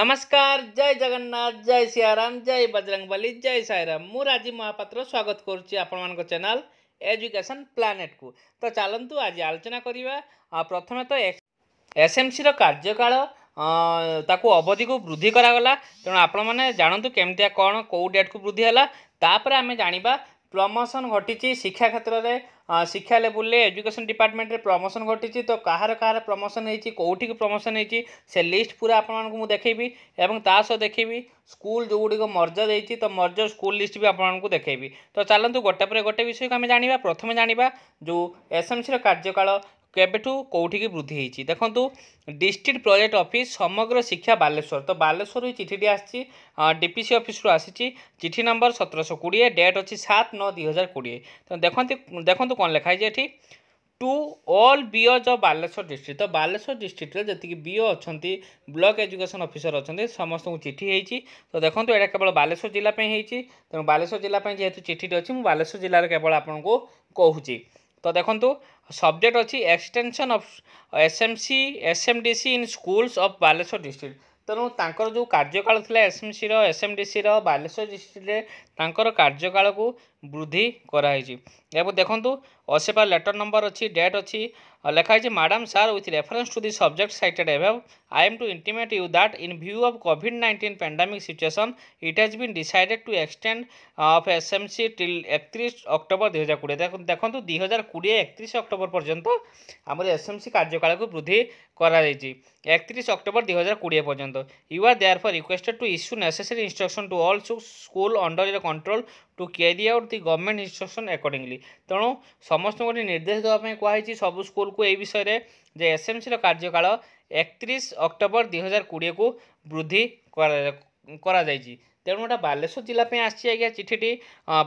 নমস্কার জয় জগন্নাথ জয় সিয়ারাম জয় বজরঙ্গ বলি জয় সাইরাম মু রাজীব মহাপাত্র স্বাগত করছি আপনার চ্যানেল এজুকেশন প্লানেট কু তো চালু আজ আলোচনা করা প্রথমে তো এসএমসির কার্যকাল তা ତାକୁ ଅବଧିକୁ ବୃଦ୍ଧି କରାଗଲା ତେଣୁ ଆପଣମାନେ ଜାଣନ୍ତୁ କେମିତିଆ কেউ ডেট কু বৃদ্ধি হল তাপরে আমি ଜାଣିବା প্রমোশন ঘটিছি শিক্ষা ক্ষেত্রে শিক্ষা লেভেলে এজুকেশন ডিপার্টমেন্টে প্রমোশন ঘটিছি তো কাহার কাহার প্রমোশন হয়েছি কেউঠিকে প্রমোশন হয়েছি সে লিষ্ট পুরা আপনার দেখেবি এবং তা সহ দেখেবি স্কুল যেগুড়ি মর্জ দিয়েছি তো মর্জ স্কুল লিষ্ট বি আপনার দেখেবি তো চালু গোটে পরে গোটে বিষয়কে আমি জাঁয়া প্রথমে জাঁয়া যে এসএমসির কার্যকাল কেবেঠু কোটিকি বৃদ্ধি হয়েছি দেখুন ডিস্ট্রিক্ট প্রোজেক্ট অফিস সমগ্র শিক্ষা বালেশ্বর তো বালেশ্বর চিঠিটি আসছে ডিপিসি অফিসর আসিছি চিঠি নম্বর সতেরশ কোড়িয়ে ডেট অছি সাত নয় দুই হাজার কোড়িয়ে তো দেখুন দেখুন কম লেখা হয়েছে এটি to all BEOs of Baleswar district ତ ବାଲେଶ୍ୱର ଡିଷ୍ଟ୍ରିକ୍ଟରେ ଯେତିକି ବିଓ ଅଛନ୍ତି ବ୍ଲକ୍ ଏଜୁକେସନ୍ ଅଫିସର ଅଛନ୍ତି ସମସ୍ତଙ୍କୁ ଚିଠି ହେଇଛି ତ ଦେଖନ୍ତୁ ଏଇଟା କେବଳ ବାଲେଶ୍ୱର ଜିଲ୍ଲା ପାଇଁ ହେଇଛି ତେଣୁ ବାଲେଶ୍ୱର ଜିଲ୍ଲା ପାଇଁ ଯେହେତୁ ଚିଠିଟି ଅଛି ମୁଁ ବାଲେଶ୍ୱର ଜିଲ୍ଲାରେ କେବଳ ଆପଣଙ୍କୁ କହୁଛି তো দেখন্তু ସବଜେକ୍ଟ ଅଛି extension of S M C S M D C in schools of Baleswar district ତେଣୁ ତାଙ୍କର ଯେଉଁ କାର୍ଯ୍ୟକାଳ ଥିଲା ଏସ୍ ଏମ୍ ସିର ଏସ୍ ଏମ୍ ଡି ସିର ବାଲେଶ୍ୱର ଡିଷ୍ଟ୍ରିକ୍ଟରେ ତାଙ୍କର କାର୍ଯ୍ୟକାଳକୁ ବୃଦ୍ଧି କରାହେଇଛି ଏବଂ ଦେଖନ୍ତୁ ଅଶେପା ଲେଟର୍ ନମ୍ବର ଅଛି ଡେଟ୍ ଅଛି লেখা হয়েছে madam sir with reference to the subject cited above I am to intimate you that in view of covid nineteen pandemic situation it has been decided to extend of SMC till একত্রিশ October দুই হাজার কোড়িয়ে দেখুন দেখুন দুই হাজার কোড়িয়ে একত্রিশ October পর্যন্ত আমার এসএমসি কার্যকালকে বৃদ্ধি করা যাইছি একত্রিশ অক্টোবর দুই হাজার কোড়িয়ে পর্যন্ত you are therefore requested to issue necessary instruction to all school under your control to carry out the government instruction accordingly ତେଣୁ ସମସ୍ତଙ୍କୁ ଗୋଟେ ନିର୍ଦ୍ଦେଶ ଦେବା ପାଇଁ କୁହାଯାଇଛି ସବୁ ସ୍କୁଲକୁ ଏହି ବିଷୟରେ ଯେ ଏସ୍ଏମ୍ସିର କାର୍ଯ୍ୟକାଳ ଏକତିରିଶ ଅକ୍ଟୋବର ଦୁଇହଜାର କୋଡ଼ିଏକୁ ବୃଦ୍ଧି କରାଯାଇଛି ତେଣୁ ଏଇଟା ବାଲେଶ୍ୱର ଜିଲ୍ଲା ପାଇଁ ଆସିଛି ଆଜ୍ଞା ଚିଠିଟି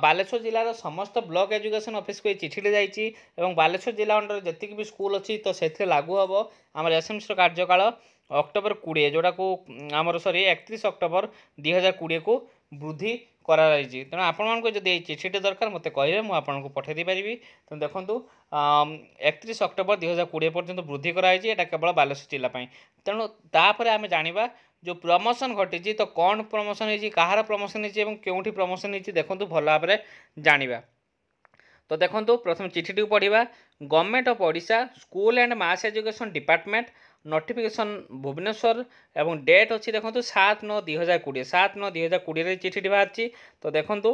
ବାଲେଶ୍ୱର ଜିଲ୍ଲାର ସମସ୍ତ ବ୍ଲକ୍ ଏଜୁକେସନ୍ ଅଫିସକୁ ଏ ଚିଠିଟି ଯାଇଛି ଏବଂ ବାଲେଶ୍ୱର ଜିଲ୍ଲା ଅଣ୍ଡରରେ ଯେତିକି ବି ସ୍କୁଲ ଅଛି ତ ସେଥିରେ ଲାଗୁ ହେବ ଆମର ଏସ୍ଏମ୍ସିର କାର୍ଯ୍ୟକାଳ ଅକ୍ଟୋବର କୋଡ଼ିଏ ଯେଉଁଟାକୁ ଆମର ସରି ଏକତିରିଶ ଅକ୍ଟୋବର ଦୁଇହଜାର କୋଡ଼ିଏକୁ ବୃଦ୍ଧି କରାଯାଇଛି ତେଣୁ ଆପଣମାନଙ୍କୁ ଯଦି ଏଇ ଚିଠିଟି ଦରକାର ମୋତେ କହିବେ ମୁଁ ଆପଣଙ୍କୁ ପଠାଇ ଦେଇପାରିବି ତେଣୁ ଦେଖନ୍ତୁ ଏକତିରିଶ ଅକ୍ଟୋବର ଦୁଇହଜାର କୋଡ଼ିଏ ପର୍ଯ୍ୟନ୍ତ ବୃଦ୍ଧି କରାଯାଇଛି ଏଇଟା କେବଳ ବାଲେଶ୍ୱର ଜିଲ୍ଲା ପାଇଁ ତେଣୁ ତାପରେ ଆମେ ଜାଣିବା ଯେଉଁ ପ୍ରମୋସନ୍ ଘଟିଛି ତ କ'ଣ ପ୍ରମୋସନ୍ ହେଇଛି କାହାର ପ୍ରମୋସନ୍ ହେଇଛି ଏବଂ କେଉଁଠି ପ୍ରମୋସନ୍ ହେଇଛି ଦେଖନ୍ତୁ ଭଲ ଭାବରେ ଜାଣିବା ତ ଦେଖନ୍ତୁ ପ୍ରଥମେ ଚିଠିଟିକୁ ପଢ଼ିବା government of Odisha school and mass education department notification Bhubaneswar ଏବଂ ଡେଟ୍ ଅଛି ଦେଖନ୍ତୁ ସାତ ନଅ ଦୁଇ ହଜାର କୋଡ଼ିଏ ସାତ ନଅ ଦୁଇ ହଜାର କୋଡ଼ିଏରେ ଚିଠିଟି ବାହାରିଛି ତ ଦେଖନ୍ତୁ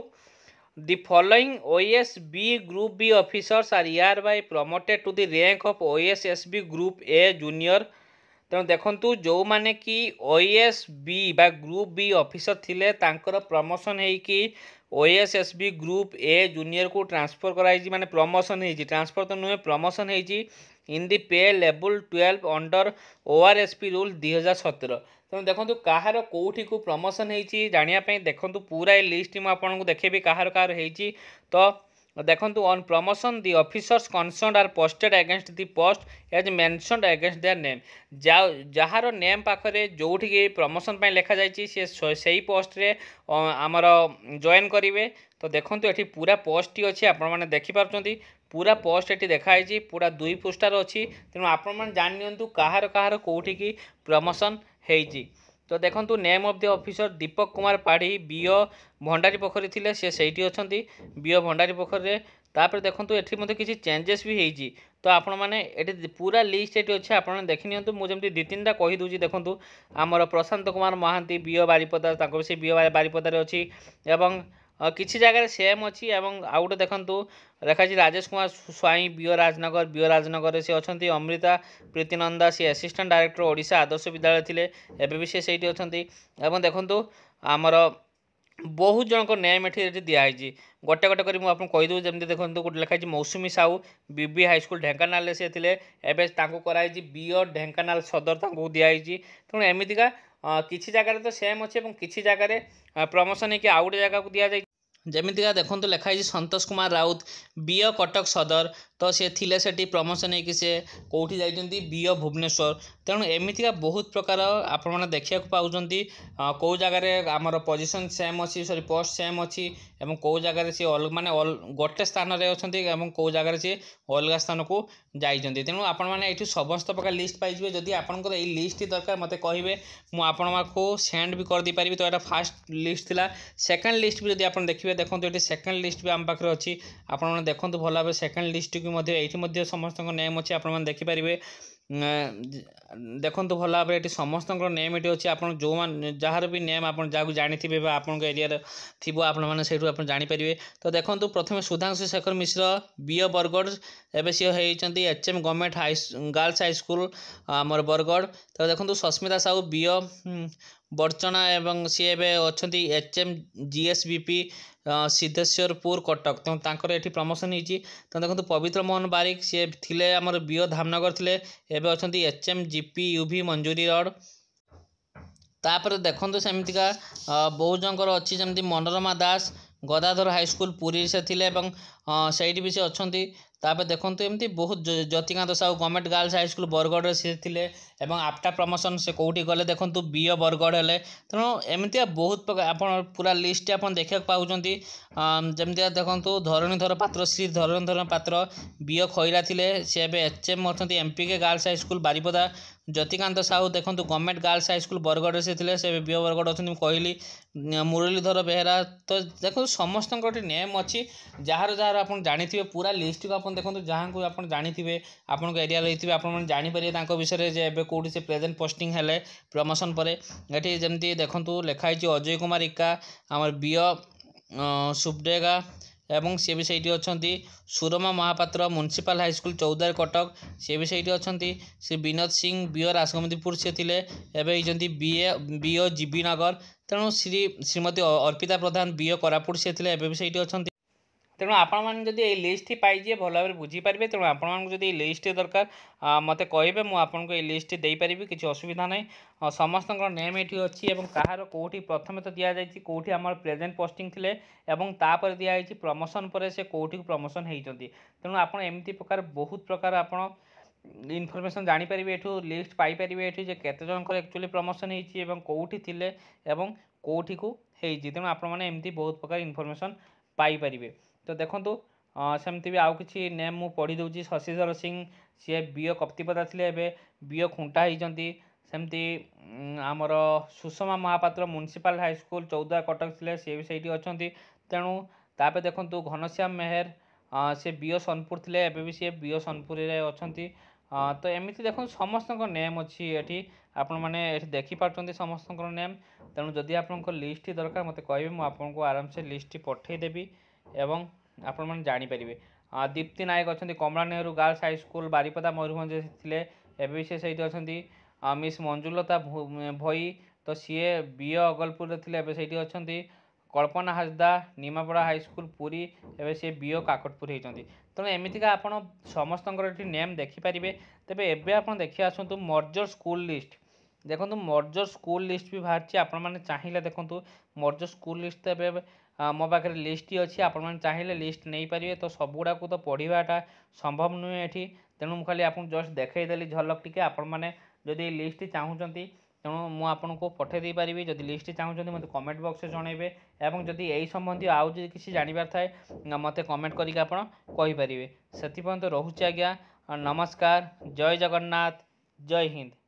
the following OS B group B officers are hereby promoted to the rank of OS S B group A junior ତେଣୁ ଦେଖନ୍ତୁ ଯେଉଁମାନେ କି ଓଏସ୍ ବି ବା ଗ୍ରୁପ୍ ବି ଅଫିସର ଥିଲେ ତାଙ୍କର ପ୍ରମୋସନ୍ ହେଇକି OS S B group A ଜୁନିୟରକୁ transfer କରାଯାଇଛି ମାନେ ପ୍ରମୋସନ୍ ହେଇଛି ଟ୍ରାନ୍ସଫର୍ ତ ନୁହେଁ ପ୍ରମୋସନ୍ ହେଇଛି ইন দি পে লেবুল টুয়েলভ অন্ডর ওআরএসপি রুল ଦୁଇ ହଜାର ସତର ତେଣୁ ଦେଖନ୍ତୁ କାହାର କେଉଁଠିକୁ ପ୍ରମୋସନ୍ ହେଇଛି ଜାଣିବା ପାଇଁ ଦେଖନ୍ତୁ ପୁରା ଏ ଲିଷ୍ଟ ମୁଁ ଆପଣଙ୍କୁ ଦେଖେଇବି କାହାର କାହାର ହେଇଛି ତ ଦେଖନ୍ତୁ on promotion the officers concerned are posted against the post as mentioned against their name ଯାହାର ନେମ୍ ପାଖରେ ଯେଉଁଠିକି ପ୍ରମୋସନ୍ ପାଇଁ ଲେଖାଯାଇଛି ସେ ସେଇ ପୋଷ୍ଟରେ ଆମର ଜଏନ୍ କରିବେ ତ ଦେଖନ୍ତୁ ଏଠି ପୁରା ପୋଷ୍ଟଟି ଅଛି ଆପଣମାନେ ଦେଖିପାରୁଛନ୍ତି ପୁରା ପୋଷ୍ଟ ଏଠି ଦେଖାହେଇଛି ପୁରା ଦୁଇ ପୃଷ୍ଠାର ଅଛି ତେଣୁ ଆପଣମାନେ ଜାଣିନିଅନ୍ତୁ କାହାର କାହାର କେଉଁଠିକି ପ୍ରମୋସନ୍ ହେଇଛି তো দেখন্তু name of the officer Deepak Kumar Padhi BO Bhandari Pokhari ଥିଲେ ସେ ସେଇଠି ଅଛନ୍ତି ବିଓ ଭଣ୍ଡାରୀ ପୋଖରୀରେ ତାପରେ ଦେଖନ୍ତୁ ଏଠି ମଧ୍ୟ କିଛି ଚେଞ୍ଜେସ୍ ବି ହେଇଛି ତ ଆପଣମାନେ ଏଠି ପୁରା ଲିଷ୍ଟ ଏଠି ଅଛି ଆପଣମାନେ ଦେଖିନିଅନ୍ତୁ ମୁଁ ଯେମିତି ଦୁଇ ତିନିଟା କହିଦେଉଛି ଦେଖନ୍ତୁ ଆମର ପ୍ରଶାନ୍ତ କୁମାର ମହାନ୍ତି ବିଓ ବାରିପଦା ତାଙ୍କର ସେ ବିଓ ବାରିପଦାରେ ଅଛି ଏବଂ କିଛି ଜାଗାରେ ସେମ୍ ଅଛି ଏବଂ ଆଉ ଗୋଟେ ଦେଖନ୍ତୁ ଲେଖାଛି ରାଜେଶ କୁମାର ସ୍ୱାଇଁ ବିଓ ରାଜନଗର ବିଓ ରାଜନଗରରେ ସେ ଅଛନ୍ତି ଅମୃତା ପ୍ରୀତିନନ୍ଦା ସେ ଆସିଷ୍ଟାଣ୍ଟ ଡାଇରେକ୍ଟର ଓଡ଼ିଶା ଆଦର୍ଶ ବିଦ୍ୟାଳୟ ଥିଲେ ଏବେ ବି ସେ ସେଇଠି ଅଛନ୍ତି ଏବଂ ଦେଖନ୍ତୁ ଆମର ବହୁତ ଜଣଙ୍କ ନେମ୍ ଏଠି ଏଠି ଦିଆହେଇଛି ଗୋଟେ ଗୋଟେ କରି ମୁଁ ଆପଣଙ୍କୁ କହିଦେଉଛି ଯେମିତି ଦେଖନ୍ତୁ ଗୋଟେ ଲେଖାହେଇଛି ମୌସୁମୀ ସାହୁ ବିବି ହାଇସ୍କୁଲ ଢେଙ୍କାନାଳରେ ସେ ଥିଲେ ଏବେ ତାଙ୍କୁ କରାହେଇଛି ବିଓ ଢେଙ୍କାନାଳ ସଦର ତାଙ୍କୁ ଦିଆହେଇଛି ତେଣୁ ଏମିତିକା କିଛି ଜାଗାରେ ତ ସେମ୍ ଅଛି ଏବଂ କିଛି ଜାଗାରେ ପ୍ରମୋସନ୍ ହେଇକି ଆଉ ଗୋଟେ ଜାଗାକୁ ଦିଆଯାଇଛି ଯେମିତିକା ଦେଖନ୍ତୁ ଲେଖା ହେଇଛି ସନ୍ତୋଷ କୁମାର ରାଉତ ବିଅ କଟକ ସଦର ତ ସେ ଥିଲେ ସେଠି ପ୍ରମୋସନ୍ ହେଇକି ସେ କେଉଁଠି ଯାଇଛନ୍ତି ବିଅ ଭୁବନେଶ୍ୱର ତେଣୁ ଏମିତିକା ବହୁତ ପ୍ରକାର ଆପଣମାନେ ଦେଖିବାକୁ ପାଉଛନ୍ତି କେଉଁ ଜାଗାରେ ଆମର ପୋଜିସନ୍ ସେମ୍ ଅଛି ସରି ପୋଷ୍ଟ ସେମ୍ ଅଛି ଏବଂ କେଉଁ ଜାଗାରେ ସିଏ ମାନେ ଗୋଟେ ସ୍ଥାନରେ ଅଛନ୍ତି ଏବଂ କେଉଁ ଜାଗାରେ ସିଏ ଅଲଗା ସ୍ଥାନକୁ যাইছেন তেমন আপনার এটি সমস্ত প্রকার লিষ্ট পাইবে যদি আপনার এই লিষ্টটি দরকার মতো কহবে মু আপনার সেন্ড বি করে পারি তো এটা ফার্স্ট লিষ্ট লা সেকেন্ড লিষ্ট বি যদি আপনার দেখবে দেখুন এটি সেকেন্ড লিষ্ট বি আমার পাখে অছি আপনার দেখুন ভালো ভাবে সেকেন্ড লিষ্টটি এইটি সমস্ত নেম অছি আপনার দেখিপারে ଦେଖନ୍ତୁ ଭଲ ଭାବରେ ଏଠି ସମସ୍ତଙ୍କର ନେମ୍ ଏଠି ଅଛି ଆପଣ ଯେଉଁମାନେ ଯାହାର ବି ନେମ୍ ଆପଣ ଯାହାକୁ ଜାଣିଥିବେ ବା ଆପଣଙ୍କ ଏରିଆରେ ଥିବ ଆପଣମାନେ ସେଇଠୁ ଆପଣ ଜାଣିପାରିବେ ତ ଦେଖନ୍ତୁ ପ୍ରଥମେ ସୁଧାଂଶୁ ଶେଖର ମିଶ୍ର ବିଅ ବରଗଡ଼ ଏବେ ସିଏ ହେଇଛନ୍ତି H M government high girls high school ଆମର ବରଗଡ଼ ତ ଦେଖନ୍ତୁ ସସ୍ମିତା ସାହୁ ବିଅ ବଡ଼ଚଣା ଏବଂ ସିଏ ଏବେ ଅଛନ୍ତି H M G S B P Siddheswarpur Cuttack ତେଣୁ ତାଙ୍କର ଏଠି ପ୍ରମୋସନ୍ ହେଇଛି ତ ଦେଖନ୍ତୁ ପବିତ୍ର ମୋହନ ବାରିକ ସିଏ ଥିଲେ ଆମର ବିଓ ଧାମନଗର ଥିଲେ ଏବେ ଅଛନ୍ତି ଏଚ୍ ଏମ୍ ଜି ଲିପି ୟୁଭି ମଞ୍ଜୁରୀ ରଡ଼ ତାପରେ ଦେଖନ୍ତୁ ସେମିତିକା ବହୁଜଙ୍କର ଅଛି ଯେମିତି ମନୋରମା ଦାସ ଗଦାଧର ହାଇସ୍କୁଲ ପୁରୀରେ ସେ ଥିଲେ ଏବଂ ସେଇଠି ବି ସେ ଅଛନ୍ତି ତାପରେ ଦେଖନ୍ତୁ ଏମିତି ବହୁତ Jyotikant Sahu government girls high school ବରଗଡ଼ରେ ସେ ଥିଲେ ଏବଂ ଆଫ୍ଟା ପ୍ରମୋସନ୍ ସେ କେଉଁଠି ଗଲେ ଦେଖନ୍ତୁ ବି ଓ ବରଗଡ଼ ହେଲେ ତେଣୁ ଏମିତିଆ ବହୁତ ପ୍ରକାର ଆପଣ ପୁରା ଲିଷ୍ଟଟି ଆପଣ ଦେଖିବାକୁ ପାଉଛନ୍ତି ଯେମିତିଆ ଦେଖନ୍ତୁ ଧରଣୀଧର ପାତ୍ର ଶ୍ରୀ ଧରଣୀଧର ପାତ୍ର ବି ଓ ଖଇରା ଥିଲେ ସେ ଏବେ ଏଚ୍ ଏମ୍ ଅଛନ୍ତି MPK girls high school Baripada Jyotikant Sahu ଦେଖନ୍ତୁ ଗଭର୍ଣ୍ଣମେଣ୍ଟ ଗାର୍ଲସ ହାଇସ୍କୁଲ ବରଗଡ଼ରେ ସେ ଥିଲେ ସେ ବିଓ ବରଗଡ଼ ଅଛନ୍ତି ମୁଁ କହିଲି ମୁରଲୀଧର ବେହେରା ତ ଦେଖନ୍ତୁ ସମସ୍ତଙ୍କର ଏଠି ନେମ୍ ଅଛି ଯାହାର ଯାହାର ଆପଣ ଜାଣିଥିବେ ପୁରା ଲିଷ୍ଟକୁ ଆପଣ ଦେଖନ୍ତୁ ଯାହାଙ୍କୁ ଆପଣ ଜାଣିଥିବେ ଆପଣଙ୍କ ଏରିଆରେ ରହିଥିବେ ଆପଣମାନେ ଜାଣିପାରିବେ ତାଙ୍କ ବିଷୟରେ ଯେ ଏବେ କେଉଁଠି ସେ ପ୍ରେଜେଣ୍ଟ ପୋଷ୍ଟିଂ ହେଲେ ପ୍ରମୋସନ୍ ପରେ ଏଠି ଯେମିତି ଦେଖନ୍ତୁ ଲେଖା ହେଇଛି ଅଜୟ କୁମାର ଇକା ଆମର ବିଓ ସୁବଡେଗା এবং ସିଏ ବି ସେଇଠି ଅଛନ୍ତି ସୁରମା ମହାପାତ୍ର ମ୍ୟୁନିସିପାଲ୍ ହାଇସ୍କୁଲ୍ ଚୌଦାର କଟକ ସିଏ ବି ସେଇଠି ଅଛନ୍ତି ଶ୍ରୀ ବିନୋଦ ସିଂ ବି ଓ ରାସଗୋମତିପୁର ସିଏ ଥିଲେ ଏବେ ହେଇଛନ୍ତି ବି ଏ ବି ଓ ଜି ବି ନଗର ତେଣୁ ଶ୍ରୀ ଶ୍ରୀମତୀ ଅର୍ପିତା ପ୍ରଧାନ ବି ଓ କୋରାପୁଟ ସିଏ ଥିଲେ ଏବେ ବି ସେଇଠି ଅଛନ୍ତି ତେଣୁ ଆପଣମାନେ ଯଦି ଏଇ ଲିଷ୍ଟଟି ପାଇଯିବେ ଭଲ ଭାବରେ ବୁଝିପାରିବେ ତେଣୁ ଆପଣମାନଙ୍କୁ ଯଦି ଏଇ ଲିଷ୍ଟଟି ଦରକାର ମୋତେ କହିବେ ମୁଁ ଆପଣଙ୍କୁ ଏଇ ଲିଷ୍ଟଟି ଦେଇପାରିବି କିଛି ଅସୁବିଧା ନାହିଁ ସମସ୍ତଙ୍କର ନେମ୍ ଏଠି ଅଛି ଏବଂ କାହାର କେଉଁଠି ପ୍ରଥମେ ତ ଦିଆଯାଇଛି କେଉଁଠି ଆମର ପ୍ରେଜେଣ୍ଟ ପୋଷ୍ଟିଂ ଥିଲେ ଏବଂ ତାପରେ ଦିଆଯାଇଛି ପ୍ରମୋସନ୍ ପରେ ସେ କେଉଁଠିକୁ ପ୍ରମୋସନ୍ ହେଇଛନ୍ତି ତେଣୁ ଆପଣ ଏମିତି ପ୍ରକାର ବହୁତ ପ୍ରକାର ଆପଣ ଇନଫର୍ମେସନ୍ ଜାଣିପାରିବେ ଏଠୁ ଲିଷ୍ଟ ପାଇପାରିବେ ଏଠୁ ଯେ କେତେ ଜଣଙ୍କର ଆକ୍ଚୁଆଲି ପ୍ରମୋସନ୍ ହେଇଛି ଏବଂ କେଉଁଠି ଥିଲେ ଏବଂ କେଉଁଠିକୁ ହେଇଛି ତେଣୁ ଆପଣମାନେ ଏମିତି ବହୁତ ପ୍ରକାର ଇନଫର୍ମେସନ୍ ପାଇପାରିବେ ତ ଦେଖନ୍ତୁ ସେମିତି ବି ଆଉ କିଛି ନେମ୍ ମୁଁ ପଢ଼ିଦେଉଛି ଶଶିଧର ସିଂ ସିଏ ବି ଓ କପ୍ତିପଦା ଥିଲେ ଏବେ ବି ଓ ଖୁଣ୍ଟା ହେଇଛନ୍ତି ସେମିତି ଆମର ସୁଷମା ମହାପାତ୍ର ମ୍ୟୁନିସିପାଲ ହାଇସ୍କୁଲ ଚୌଦ୍ୱାର କଟକ ଥିଲେ ସିଏ ବି ସେଇଠି ଅଛନ୍ତି ତେଣୁ ତାପରେ ଦେଖନ୍ତୁ ଘନଶ୍ୟାମ ମେହେର ସେ ବି ଓ ସୋନପୁର ଥିଲେ ଏବେ ବି ସିଏ ବି ବିଓ ସୋନପୁରରେ ଅଛନ୍ତି ତ ଏମିତି ଦେଖନ୍ତୁ ସମସ୍ତଙ୍କ ନେମ୍ ଅଛି ଏଠି ଆପଣମାନେ ଏଠି ଦେଖିପାରୁଛନ୍ତି ସମସ୍ତଙ୍କର ନେମ୍ ତେଣୁ ଯଦି ଆପଣଙ୍କ ଲିଷ୍ଟଟି ଦରକାର ମୋତେ କହିବେ ମୁଁ ଆପଣଙ୍କୁ ଆରାମସେ ଲିଷ୍ଟଟି ପଠାଇଦେବି ଏବଂ ଆପଣମାନେ ଜାଣିପାରିବେ ଦୀପ୍ତି ନାୟକ ଅଛନ୍ତି କମଳା ନେହେରୁ ଗାର୍ଲସ ହାଇସ୍କୁଲ ବାରିପଦା ମୟୂରଭଞ୍ଜରେ ଥିଲେ ଏବେ ବି ସେ ସେଇଠି ଅଛନ୍ତି ମିସ୍ ମଞ୍ଜୁଲତା ଭୋଇ ତ ସିଏ ବି ଏ ଅଗଲପୁରରେ ଥିଲେ ଏବେ ସେଇଠି ଅଛନ୍ତି କଳ୍ପନା ହାସଦା ନିମାପଡ଼ା ହାଇସ୍କୁଲ ପୁରୀ ଏବେ ସିଏ ବି ଓ କାକଟପୁର ହେଇଛନ୍ତି ତେଣୁ ଏମିତିକା ଆପଣ ସମସ୍ତଙ୍କର ଏଠି ନେମ୍ ଦେଖିପାରିବେ ତେବେ ଏବେ ଆପଣ ଦେଖି ଆସନ୍ତୁ ମର୍ଜର ସ୍କୁଲ ଲିଷ୍ଟ ଦେଖନ୍ତୁ ମର୍ଜର ସ୍କୁଲ ଲିଷ୍ଟ ବି ବାହାରିଛି ଆପଣମାନେ ଚାହିଁଲେ ଦେଖନ୍ତୁ ମର୍ଜର ସ୍କୁଲ ଲିଷ୍ଟ ଏବେ ମୋ ପାଖରେ ଲିଷ୍ଟଟି ଅଛି ଆପଣମାନେ ଚାହିଁଲେ ଲିଷ୍ଟ ନେଇପାରିବେ ତ ସବୁଗୁଡ଼ାକୁ ତ ପଢ଼ିବାଟା ସମ୍ଭବ ନୁହେଁ ଏଠି ତେଣୁ ମୁଁ ଖାଲି ଆପଣଙ୍କୁ ଜଷ୍ଟ ଦେଖାଇଦେଲି ଝଲକ ଟିକେ ଆପଣମାନେ ଯଦି ଏଇ ଲିଷ୍ଟଟି ଚାହୁଁଛନ୍ତି ତେଣୁ ମୁଁ ଆପଣଙ୍କୁ ପଠାଇ ଦେଇପାରିବି ଯଦି ଲିଷ୍ଟଟି ଚାହୁଁଛନ୍ତି ମୋତେ କମେଣ୍ଟ ବକ୍ସରେ ଜଣାଇବେ ଏବଂ ଯଦି ଏହି ସମ୍ବନ୍ଧୀୟ ଆଉ ଯଦି କିଛି ଜାଣିବାର ଥାଏ ମୋତେ କମେଣ୍ଟ କରିକି ଆପଣ କହିପାରିବେ ସେଥିପର୍ଯ୍ୟନ୍ତ ରହୁଛି ଆଜ୍ଞା ନମସ୍କାର ଜୟ ଜଗନ୍ନାଥ ଜୟ ହିନ୍ଦ